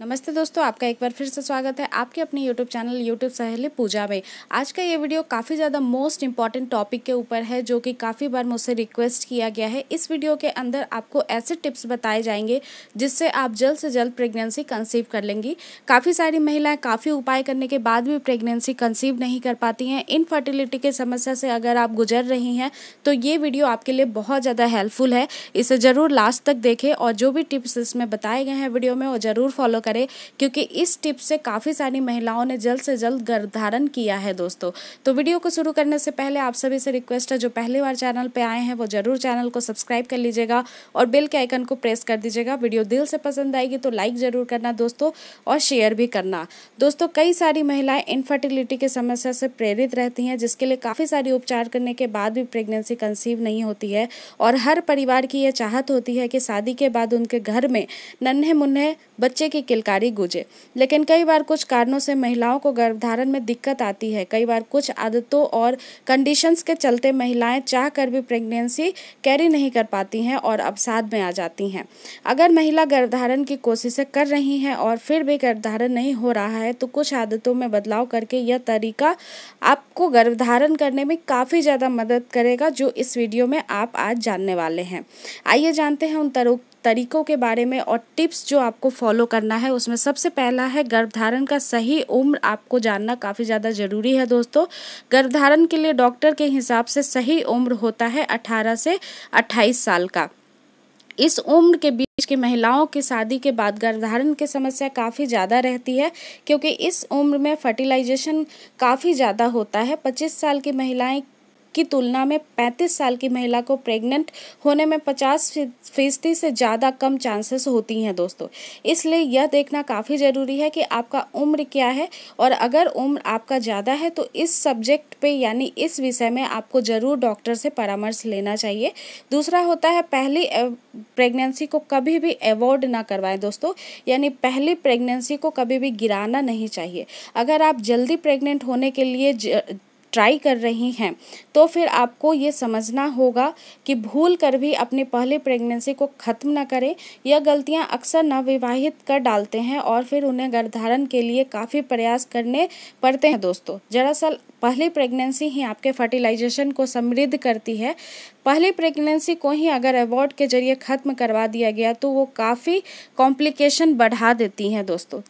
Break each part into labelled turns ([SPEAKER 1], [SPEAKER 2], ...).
[SPEAKER 1] नमस्ते दोस्तों आपका एक बार फिर से स्वागत है आपके अपने YouTube चैनल YouTube सहेली पूजा में आज का ये वीडियो काफ़ी ज़्यादा मोस्ट इंपॉर्टेंट टॉपिक के ऊपर है जो कि काफ़ी बार मुझसे रिक्वेस्ट किया गया है इस वीडियो के अंदर आपको ऐसे टिप्स बताए जाएंगे जिससे आप जल्द से जल्द प्रेगनेंसी कंसीव कर लेंगी काफ़ी सारी महिलाएँ काफ़ी उपाय करने के बाद भी प्रेगनेंसी कंसीव नहीं कर पाती हैं इनफर्टिलिटी की समस्या से अगर आप गुजर रही हैं तो ये वीडियो आपके लिए बहुत ज़्यादा हेल्पफुल है इसे ज़रूर लास्ट तक देखें और जो भी टिप्स इसमें बताए गए हैं वीडियो में वो ज़रूर फॉलो करें क्योंकि इस टिप से काफ़ी सारी महिलाओं ने जल्द से जल्द गर्भधारण किया है दोस्तों तो वीडियो को शुरू करने से पहले आप सभी से रिक्वेस्ट है जो पहली बार चैनल पर आए हैं वो ज़रूर चैनल को सब्सक्राइब कर लीजिएगा और बिल के आइकन को प्रेस कर दीजिएगा वीडियो दिल से पसंद आएगी तो लाइक ज़रूर करना दोस्तों और शेयर भी करना दोस्तों कई सारी महिलाएं इनफर्टिलिटी की समस्या से प्रेरित रहती हैं जिसके लिए काफ़ी सारी उपचार करने के बाद भी प्रेगनेंसी कंसीव नहीं होती है और हर परिवार की यह चाहत होती है कि शादी के बाद उनके घर में नन्हे मुन्हे बच्चे की किलकारी गुजे लेकिन कई बार कुछ कारणों से महिलाओं को गर्भधारण में दिक्कत आती है कई बार कुछ आदतों और कंडीशंस के चलते महिलाएं चाह कर भी प्रेगनेंसी कैरी नहीं कर पाती हैं और अवसाद में आ जाती हैं अगर महिला गर्भधारण की कोशिशें कर रही हैं और फिर भी गर्भधारण नहीं हो रहा है तो कुछ आदतों में बदलाव करके यह तरीका आपको गर्भधारण करने में काफ़ी ज़्यादा मदद करेगा जो इस वीडियो में आप आज जानने वाले हैं आइए जानते हैं उन तरुक तरीकों के बारे में और टिप्स जो आपको फॉलो करना है उसमें सबसे पहला है गर्भधारण का सही उम्र आपको जानना काफ़ी ज़्यादा ज़रूरी है दोस्तों गर्भधारण के लिए डॉक्टर के हिसाब से सही उम्र होता है अठारह से अट्ठाईस साल का इस उम्र के बीच की महिलाओं की शादी के बाद गर्भधारण की समस्या काफ़ी ज़्यादा रहती है क्योंकि इस उम्र में फर्टिलाइजेशन काफ़ी ज़्यादा होता है 25 साल की महिलाएं की तुलना में 35 साल की महिला को प्रेग्नेंट होने में 50 फीसदी से ज़्यादा कम चांसेस होती हैं दोस्तों इसलिए यह देखना काफ़ी ज़रूरी है कि आपका उम्र क्या है और अगर उम्र आपका ज़्यादा है तो इस सब्जेक्ट पे यानी इस विषय में आपको ज़रूर डॉक्टर से परामर्श लेना चाहिए दूसरा होता है पहली प्रेगनेंसी को कभी भी अवॉर्ड ना करवाएं दोस्तों यानी पहली प्रेगनेंसी को कभी भी गिराना नहीं चाहिए अगर आप जल्दी प्रेग्नेंट होने के लिए ट्राई कर रही हैं तो फिर आपको ये समझना होगा कि भूल कर भी अपने पहले प्रेगनेंसी को ख़त्म ना करें यह गलतियां अक्सर नवविवाहित कर डालते हैं और फिर उन्हें गर्भधारण के लिए काफ़ी प्रयास करने पड़ते हैं दोस्तों दरअसल पहली प्रेगनेंसी ही आपके फर्टिलाइजेशन को समृद्ध करती है पहली प्रेगनेंसी को ही अगर अवॉर्ड के जरिए ख़त्म करवा दिया गया तो वो काफ़ी कॉम्प्लिकेशन बढ़ा देती हैं दोस्तों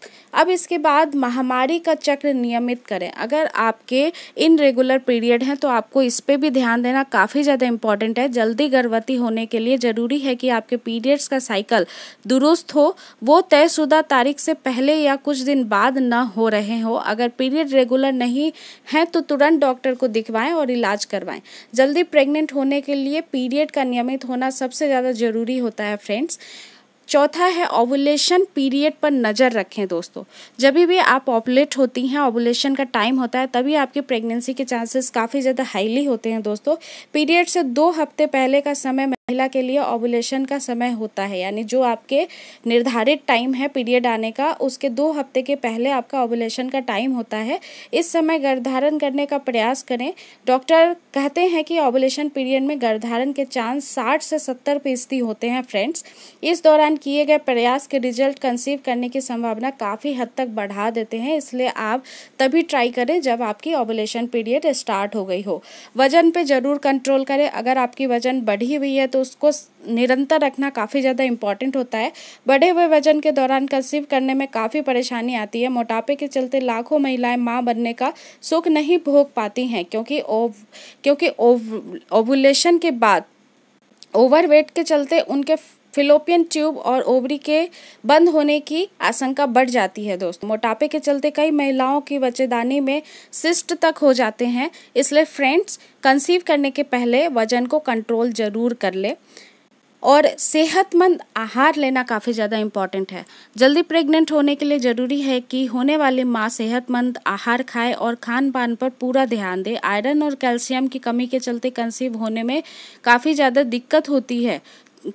[SPEAKER 1] अब इसके बाद महामारी का चक्र नियमित करें अगर आपके इन रेगुलर पीरियड हैं तो आपको इस पर भी ध्यान देना काफ़ी ज़्यादा इंपॉर्टेंट है जल्दी गर्भवती होने के लिए ज़रूरी है कि आपके पीरियड्स का साइकिल दुरुस्त हो वो तयशुदा तारीख से पहले या कुछ दिन बाद न हो रहे हो अगर पीरियड रेगुलर नहीं है तो तुरंत डॉक्टर को दिखवाएं और इलाज करवाएं जल्दी प्रेग्नेंट होने के लिए लिए पीरियड का नियमित होना सबसे ज़्यादा ज़रूरी होता है फ्रेंड्स चौथा है ओवुलेशन पीरियड पर नज़र रखें दोस्तों जब भी आप ओवलेट होती हैं ओवुलेशन का टाइम होता है तभी आपकी प्रेगनेंसी के चांसेस काफ़ी ज़्यादा हाईली होते हैं दोस्तों पीरियड से दो हफ्ते पहले का समय महिला के लिए ओबुलेशन का समय होता है यानी जो आपके निर्धारित टाइम है पीरियड आने का उसके दो हफ्ते के पहले आपका ओबुलेशन का टाइम होता है इस समय गर्भधारण करने का प्रयास करें डॉक्टर कहते हैं कि ओबुलेशन पीरियड में गर्भारण के चांस 60 से 70 फीसदी होते हैं फ्रेंड्स इस दौरान किए गए प्रयास के रिजल्ट कंसीव करने की संभावना काफ़ी हद तक बढ़ा देते हैं इसलिए आप तभी ट्राई करें जब आपकी ओबुलेशन पीरियड स्टार्ट हो गई हो वजन पर ज़रूर कंट्रोल करें अगर आपकी वजन बढ़ी हुई है तो तो उसको निरंतर रखना काफ़ी ज़्यादा इंपॉर्टेंट होता है बढ़े हुए वजन के दौरान कंसीव करने में काफ़ी परेशानी आती है मोटापे के चलते लाखों महिलाएं माँ बनने का सुख नहीं भोग पाती हैं क्योंकि ओव क्योंकि ओव ओवुलेशन के बाद ओवरवेट के चलते उनके फिलोपियन ट्यूब और ओवरी के बंद होने की आशंका बढ़ जाती है दोस्तों मोटापे के चलते कई महिलाओं की बच्चेदानी में सिस्ट तक हो जाते हैं इसलिए फ्रेंड्स कंसीव करने के पहले वजन को कंट्रोल जरूर कर ले और सेहतमंद आहार लेना काफ़ी ज़्यादा इम्पॉर्टेंट है जल्दी प्रेग्नेंट होने के लिए ज़रूरी है कि होने वाली माँ सेहतमंद आहार खाए और खान पान पर पूरा ध्यान दे आयरन और कैल्शियम की कमी के चलते कंसीव होने में काफ़ी ज़्यादा दिक्कत होती है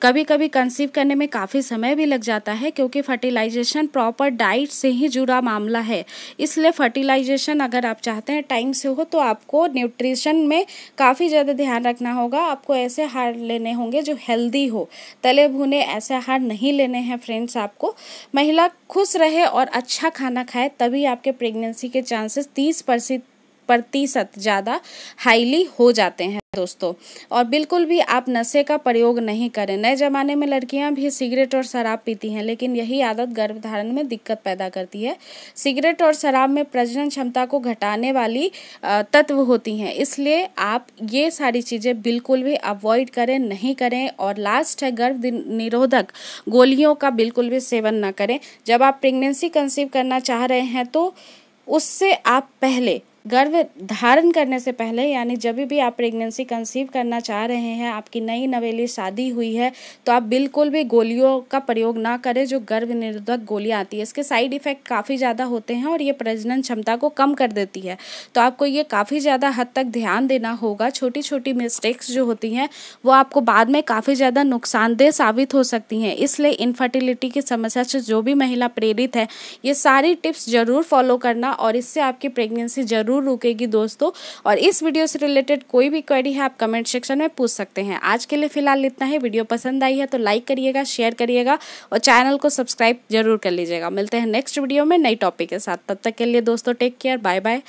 [SPEAKER 1] कभी कभी कंसीव करने में काफ़ी समय भी लग जाता है क्योंकि फर्टिलाइजेशन प्रॉपर डाइट से ही जुड़ा मामला है इसलिए फर्टिलाइजेशन अगर आप चाहते हैं टाइम से हो तो आपको न्यूट्रिशन में काफ़ी ज़्यादा ध्यान रखना होगा आपको ऐसे हार लेने होंगे जो हेल्दी हो तले भुने ऐसे हार नहीं लेने हैं फ्रेंड्स आपको महिला खुश रहे और अच्छा खाना खाए तभी आपके प्रेगनेंसी के चांसेस तीस परसेंट प्रतिशत ज़्यादा हाईली हो जाते हैं दोस्तों और बिल्कुल भी आप नशे का प्रयोग नहीं करें नए ज़माने में लड़कियां भी सिगरेट और शराब पीती हैं लेकिन यही आदत गर्भधारण में दिक्कत पैदा करती है सिगरेट और शराब में प्रजनन क्षमता को घटाने वाली तत्व होती हैं इसलिए आप ये सारी चीज़ें बिल्कुल भी अवॉइड करें नहीं करें और लास्ट है गर्भ निरोधक गोलियों का बिल्कुल भी सेवन ना करें जब आप प्रेगनेंसी कंसीव करना चाह रहे हैं तो उससे आप पहले गर्भ धारण करने से पहले यानी जब भी आप प्रेगनेंसी कंसीव करना चाह रहे हैं आपकी नई नवेली शादी हुई है तो आप बिल्कुल भी गोलियों का प्रयोग ना करें जो गर्भ निरोधक गोलियाँ आती है इसके साइड इफ़ेक्ट काफ़ी ज़्यादा होते हैं और ये प्रजनन क्षमता को कम कर देती है तो आपको ये काफ़ी ज़्यादा हद तक ध्यान देना होगा छोटी छोटी मिस्टेक्स जो होती हैं वो आपको बाद में काफ़ी ज़्यादा नुकसानदेह साबित हो सकती हैं इसलिए इनफर्टिलिटी की समस्या से जो भी महिला प्रेरित है ये सारी टिप्स ज़रूर फॉलो करना और इससे आपकी प्रेगनेंसी जरूर ज़रूर रुकेगी दोस्तों और इस वीडियो से रिलेटेड कोई भी क्वेरी है आप कमेंट सेक्शन में पूछ सकते हैं आज के लिए फिलहाल इतना ही वीडियो पसंद आई है तो लाइक करिएगा शेयर करिएगा और चैनल को सब्सक्राइब जरूर कर लीजिएगा मिलते हैं नेक्स्ट वीडियो में नई टॉपिक के साथ तब तक के लिए दोस्तों टेक केयर बाय बाय